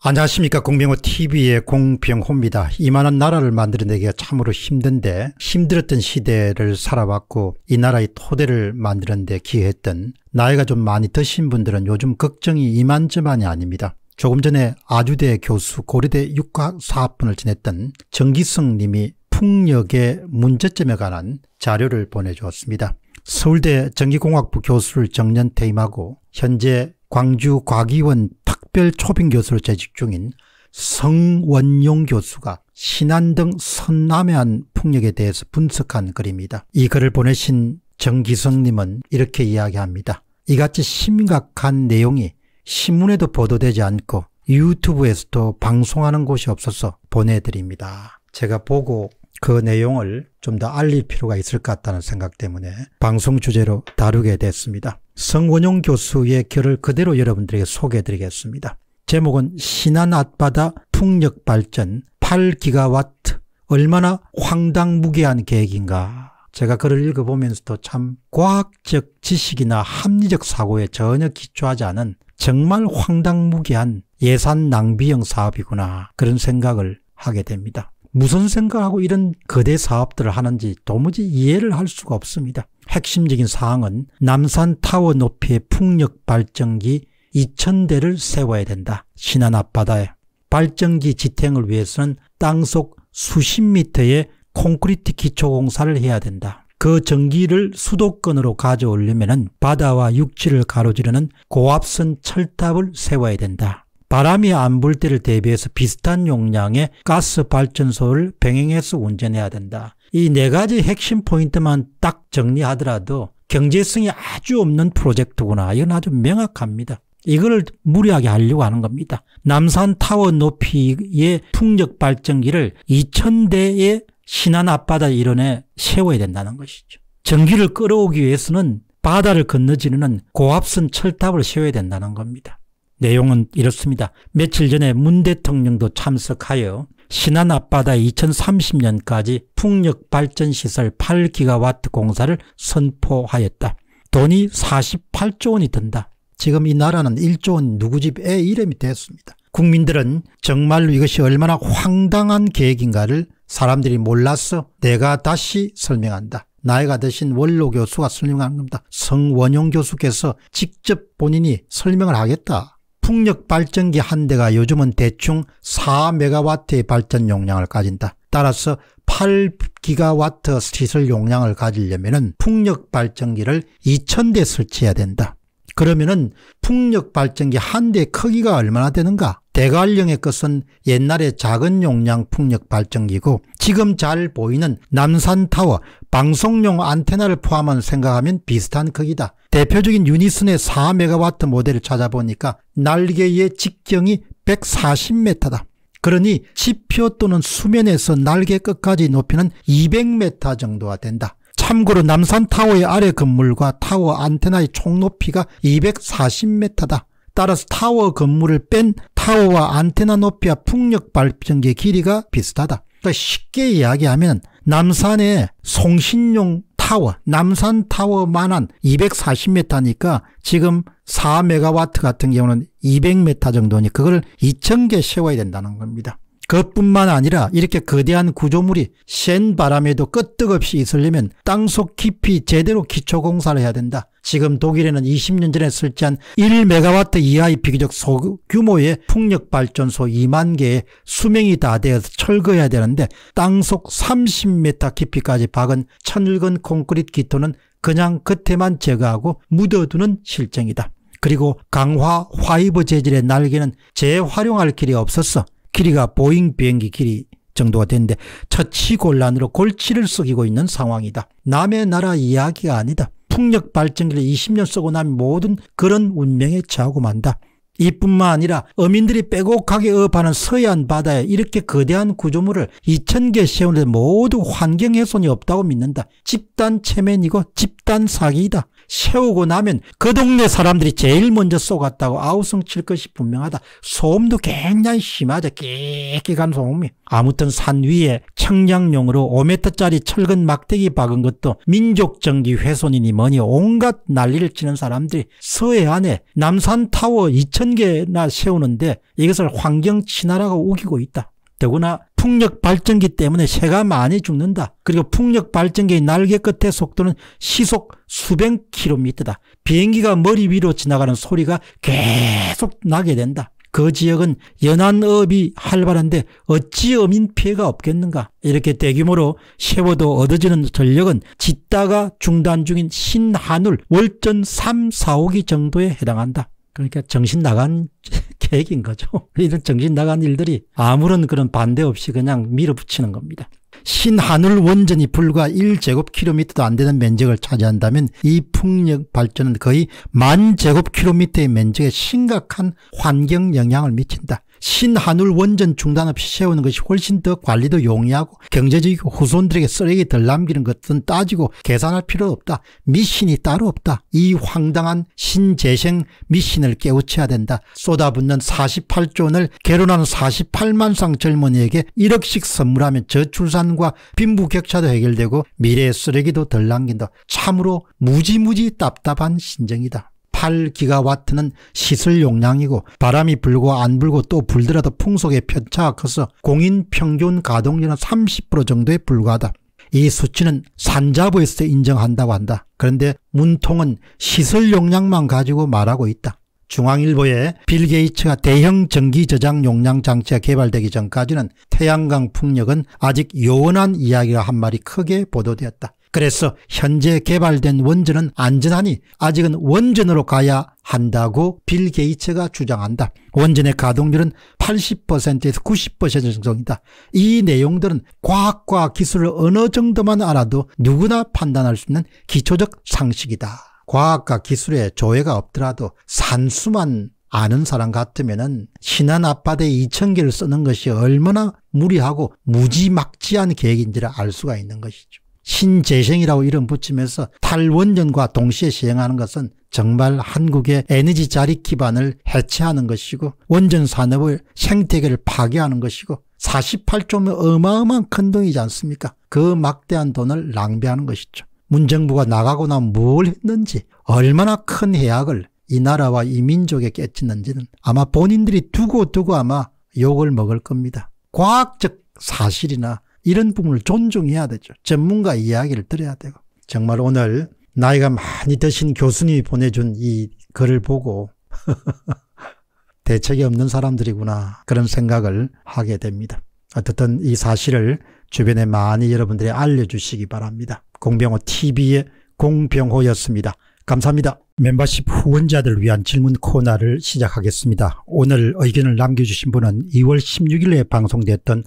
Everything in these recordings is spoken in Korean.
안녕하십니까 공병호TV의 공병호입니다. 이만한 나라를 만들어내기가 참으로 힘든데 힘들었던 시대를 살아왔고 이 나라의 토대를 만드는 데 기여했던 나이가 좀 많이 드신 분들은 요즘 걱정이 이만저만이 아닙니다. 조금 전에 아주대 교수 고려대 육과사학분을 지냈던 정기성 님이 풍력의 문제점에 관한 자료를 보내주었습니다. 서울대 전기공학부 교수를 정년 퇴임하고 현재 광주과기원 특별 초빙 교수로 재직 중인 성원용 교수가 신안 등 선남해안 풍력에 대해서 분석한 글입니다. 이 글을 보내신 정기성님은 이렇게 이야기합니다. 이같이 심각한 내용이 신문에도 보도되지 않고 유튜브에서도 방송하는 곳이 없어서 보내드립니다. 제가 보고 그 내용을 좀 더 알릴 필요가 있을 것 같다는 생각 때문에 방송 주제로 다루게 됐습니다. 성원용 교수의 결을 그대로 여러분들에게 소개해 드리겠습니다. 제목은 신안 앞바다 풍력 발전 8기가와트 얼마나 황당무계한 계획인가 제가 글을 읽어보면서도 참 과학적 지식이나 합리적 사고에 전혀 기초하지 않은 정말 황당무계한 예산 낭비형 사업이구나 그런 생각을 하게 됩니다. 무슨 생각하고 이런 거대 사업들을 하는지 도무지 이해를 할 수가 없습니다. 핵심적인 사항은 남산 타워 높이의 풍력 발전기 2,000대를 세워야 된다. 신안 앞바다에. 발전기 지탱을 위해서는 땅속 수십 미터의 콘크리트 기초 공사를 해야 된다. 그 전기를 수도권으로 가져오려면 바다와 육지를 가로지르는 고압선 철탑을 세워야 된다. 바람이 안 불 때를 대비해서 비슷한 용량의 가스 발전소를 병행해서 운전해야 된다. 이 네 가지 핵심 포인트만 딱 정리하더라도 경제성이 아주 없는 프로젝트구나. 이건 아주 명확합니다. 이걸 무리하게 하려고 하는 겁니다. 남산 타워 높이의 풍력 발전기를 2000대의 신안 앞바다 일원에 세워야 된다는 것이죠. 전기를 끌어오기 위해서는 바다를 건너지는 고압선 철탑을 세워야 된다는 겁니다. 내용은 이렇습니다. 며칠 전에 문 대통령도 참석하여 신안 앞바다 2030년까지 풍력발전시설 8기가와트 공사를 선포하였다. 돈이 48조 원이 든다. 지금 이 나라는 1조 원 누구 집애 이름이 됐습니다. 국민들은 정말로 이것이 얼마나 황당한 계획인가를 사람들이 몰라서 내가 다시 설명한다. 나이가 드신 원로 교수가 설명한 겁니다. 성원용 교수께서 직접 본인이 설명을 하겠다. 풍력 발전기 한 대가 요즘은 대충 4메가와트의 발전 용량을 가진다. 따라서 8기가와트 시설 용량을 가지려면 풍력 발전기를 2000대 설치해야 된다. 그러면 풍력 발전기 한대 크기가 얼마나 되는가? 대관령의 것은 옛날의 작은 용량 풍력 발전기고 지금 잘 보이는 남산타워 방송용 안테나를 포함한 생각하면 비슷한 크기다. 대표적인 유니슨의 4메가와트 모델을 찾아보니까 날개의 직경이 140m다. 그러니 지표 또는 수면에서 날개 끝까지 높이는 200m 정도가 된다. 참고로 남산타워의 아래 건물과 타워 안테나의 총 높이가 240m다. 따라서 타워 건물을 뺀 타워와 안테나 높이와 풍력 발전기의 길이가 비슷하다. 그러니까 쉽게 이야기하면 남산의 송신용 타워, 남산 타워만한 240m니까 지금 4메가 같은 경우는 200m 정도니 그걸 2,000개 세워야 된다는 겁니다. 그뿐만 아니라 이렇게 거대한 구조물이 센 바람에도 끄떡없이 있으려면 땅속 깊이 제대로 기초공사를 해야 된다. 지금 독일에는 20년 전에 설치한 1메가와트 이하의 비교적 소규모의 풍력발전소 2만 개의 수명이 다 되어서 철거해야 되는데 땅속 30m 깊이까지 박은 천일은 콘크리트 기토는 그냥 겉에만 제거하고 묻어두는 실정이다. 그리고 강화 화이버 재질의 날개는 재활용할 길이 없었어. 길이가 보잉 비행기 길이 정도가 되는데 처치곤란으로 골치를 썩이고 있는 상황이다. 남의 나라 이야기가 아니다. 풍력 발전기를 20년 쓰고 나 모든 그런 운명에 처하고 만다. 이뿐만 아니라 어민들이 빼곡하게 어업하는 서해안 바다에 이렇게 거대한 구조물을 2,000개 세우는데 모두 환경훼손이 없다고 믿는다. 집단 체면이고 집단 사기이다. 세우고 나면 그 동네 사람들이 제일 먼저 쏘갔다고 아우성 칠 것이 분명하다. 소음도 굉장히 심하죠. 깨끼간 소음이. 아무튼 산 위에 청량용으로 5m짜리 철근 막대기 박은 것도 민족정기 훼손이니 뭐니 온갖 난리를 치는 사람들이 서해안에 남산타워 2 0 단나 세우는데 이것을 환경 친화라고 우기고 있다. 더구나 풍력 발전기 때문에 새가 많이 죽는다. 그리고 풍력 발전기의 날개 끝의 속도는 시속 수백 킬로미터다. 비행기가 머리 위로 지나가는 소리가 계속 나게 된다. 그 지역은 연안업이 활발한데 어찌 어민 피해가 없겠는가. 이렇게 대규모로 세워도 얻어지는 전력은 짓다가 중단 중인 신한울 월전 3, 4호기 정도에 해당한다. 그러니까 정신 나간 계획인 거죠. 이런 정신 나간 일들이 아무런 그런 반대 없이 그냥 밀어붙이는 겁니다. 신하늘 원전이 불과 1제곱킬로미터도 안 되는 면적을 차지한다면 이 풍력 발전은 거의 만 제곱킬로미터의 면적에 심각한 환경 영향을 미친다. 신한울 원전 중단 없이 세우는 것이 훨씬 더 관리도 용이하고 경제적이고 후손들에게 쓰레기 덜 남기는 것은 따지고 계산할 필요 없다. 미신이 따로 없다. 이 황당한 신재생 미신을 깨우쳐야 된다. 쏟아붓는 48조 원을 결혼는 48만상 젊은이에게 1억씩 선물하면 저출산과 빈부격차도 해결되고 미래의 쓰레기도 덜 남긴다. 참으로 무지무지 답답한 신정이다. 8기가와트는 시설 용량이고 바람이 불고 안 불고 또 불더라도 풍속에 편차가 커서 공인 평균 가동률은 30% 정도에 불과하다. 이 수치는 산자부에서 인정한다고 한다. 그런데 문통은 시설 용량만 가지고 말하고 있다. 중앙일보에 빌 게이츠가 대형 전기 저장 용량 장치가 개발되기 전까지는 태양광 풍력은 아직 요원한 이야기라 한 말이 크게 보도되었다. 그래서 현재 개발된 원전은 안전하니 아직은 원전으로 가야 한다고 빌 게이츠가 주장한다. 원전의 가동률은 80%에서 90%정도입니다이 내용들은 과학과 기술을 어느 정도만 알아도 누구나 판단할 수 있는 기초적 상식이다. 과학과 기술에 조예가 없더라도 산수만 아는 사람 같으면은 신안 앞바다에 이천개를 쓰는 것이 얼마나 무리하고 무지막지한 계획인지를 알 수가 있는 것이죠. 신재생이라고 이름 붙이면서 탈원전과 동시에 시행하는 것은 정말 한국의 에너지 자리 기반을 해체하는 것이고 원전 산업을 생태계를 파괴하는 것이고 48조면 어마어마한 큰 돈이지 않습니까? 그 막대한 돈을 낭비하는 것이죠. 문정부가 나가고 나면 뭘 했는지 얼마나 큰 해악을 이 나라와 이 민족에 깨치는지는 아마 본인들이 두고두고 두고 아마 욕을 먹을 겁니다. 과학적 사실이나 이런 부분을 존중해야 되죠. 전문가 이야기를 들어야 되고. 정말 오늘 나이가 많이 드신 교수님이 보내준 이 글을 보고 대책이 없는 사람들이구나 그런 생각을 하게 됩니다. 어떻든 이 사실을 주변에 많이 여러분들이 알려주시기 바랍니다. 공병호 TV의 공병호였습니다. 감사합니다. 멤버십 후원자들을 위한 질문 코너를 시작하겠습니다. 오늘 의견을 남겨주신 분은 2월 16일에 방송됐던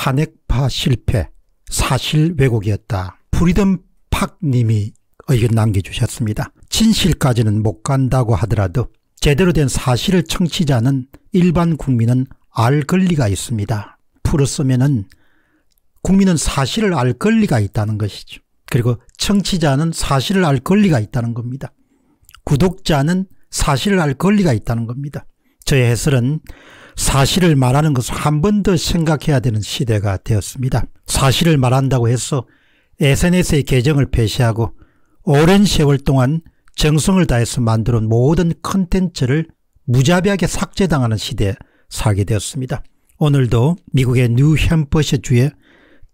탄핵파 실패 사실 왜곡이었다. 프리덤 팍 님이 의견 남겨주셨습니다. 진실까지는 못 간다고 하더라도 제대로 된 사실을 청취자는 일반 국민은 알 권리가 있습니다. 풀었으면은 국민은 사실을 알 권리가 있다는 것이죠. 그리고 청취자는 사실을 알 권리가 있다는 겁니다. 구독자는 사실을 알 권리가 있다는 겁니다. 저의 해설은 사실을 말하는 것을 한 번 더 생각해야 되는 시대가 되었습니다. 사실을 말한다고 해서 SNS의 계정을 폐쇄하고 오랜 세월 동안 정성을 다해서 만들어 모든 컨텐츠를 무자비하게 삭제당하는 시대에 살게 되었습니다. 오늘도 미국의 뉴햄버셔주의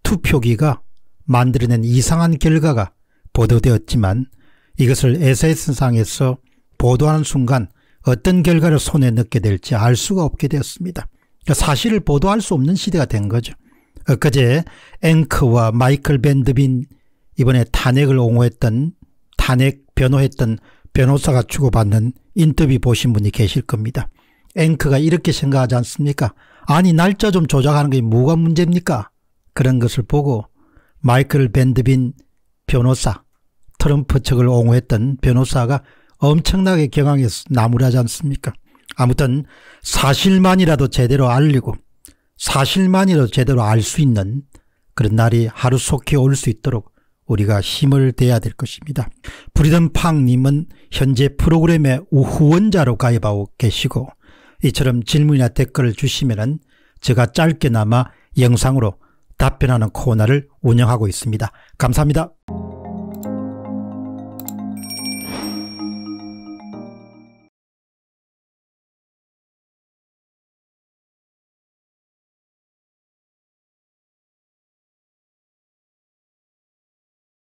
투표기가 만들어낸 이상한 결과가 보도되었지만 이것을 SNS상에서 보도하는 순간 어떤 결과를 손에 넣게 될지 알 수가 없게 되었습니다. 그러니까 사실을 보도할 수 없는 시대가 된 거죠. 엊그제 앵커와 마이클 밴드빈 이번에 탄핵을 옹호했던 탄핵 변호했던 변호사가 주고받는 인터뷰 보신 분이 계실 겁니다. 앵커가 이렇게 생각하지 않습니까? 아니 날짜 좀 조작하는 게 뭐가 문제입니까? 그런 것을 보고 마이클 밴드빈 변호사 트럼프 측을 옹호했던 변호사가 엄청나게 경황해서 나무라지 않습니까? 아무튼 사실만이라도 제대로 알리고 사실만이라도 제대로 알 수 있는 그런 날이 하루속히 올 수 있도록 우리가 힘을 대야 될 것입니다. 브리덤 팡님은 현재 프로그램의 후원자로 가입하고 계시고 이처럼 질문이나 댓글을 주시면 제가 짧게나마 영상으로 답변하는 코너를 운영하고 있습니다. 감사합니다.